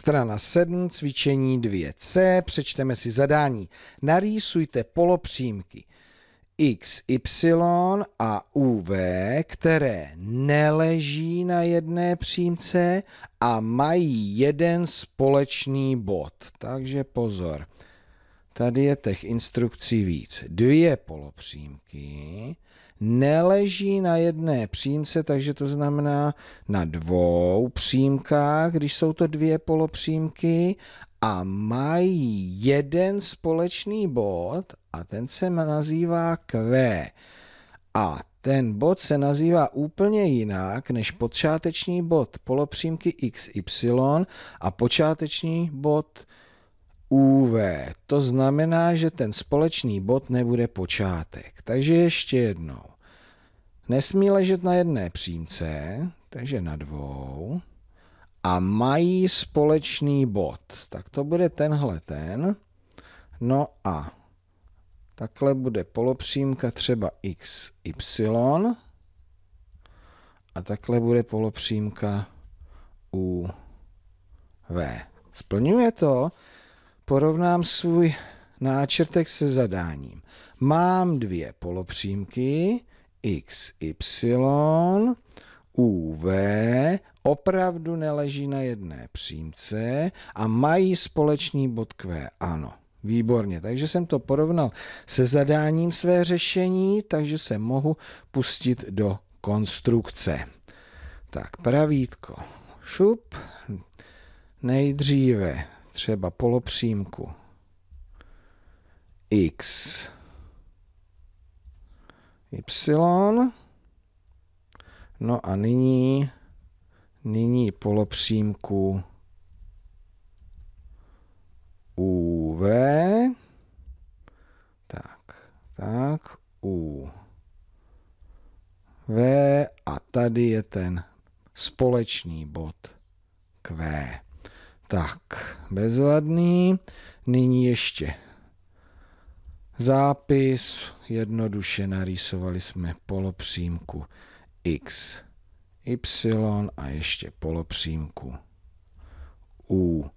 Strana 7, cvičení 2c, přečteme si zadání. Narýsujte polopřímky x, y a uv, které neleží na jedné přímce a mají jeden společný bod. Takže pozor. Tady je těch instrukcí víc. Dvě polopřímky neleží na jedné přímce, takže to znamená na dvou přímkách, když jsou to dvě polopřímky a mají jeden společný bod a ten se nazývá Q. A ten bod se nazývá úplně jinak než počáteční bod polopřímky XY a počáteční bod UV. To znamená, že ten společný bod nebude počátek. Takže ještě jednou. Nesmí ležet na jedné přímce, takže na dvou. A mají společný bod. Tak to bude tenhle ten. No a takhle bude polopřímka třeba x, y. A takhle bude polopřímka u v. Splňuje to? porovnám svůj náčrtek se zadáním. Mám dvě polopřímky, x, y, u, v, opravdu neleží na jedné přímce a mají společný bod Q. Ano, výborně. Takže jsem to porovnal se zadáním své řešení, takže se mohu pustit do konstrukce. Tak pravítko, šup, nejdříve třeba polopřímku x y. No a nyní, nyní polopřímku UV. Tak, tak, U. V a tady je ten společný bod Q. Tak, bezvadný. Nyní ještě zápis. Jednoduše narýsovali jsme polopřímku x, y a ještě polopřímku u,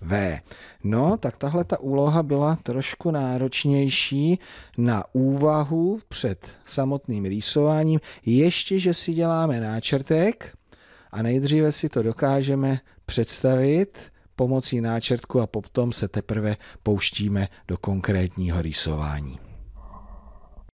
v. No, tak tahle ta úloha byla trošku náročnější na úvahu před samotným rýsováním. Ještě, že si děláme náčrtek, a nejdříve si to dokážeme představit pomocí náčrtku a potom se teprve pouštíme do konkrétního rýsování.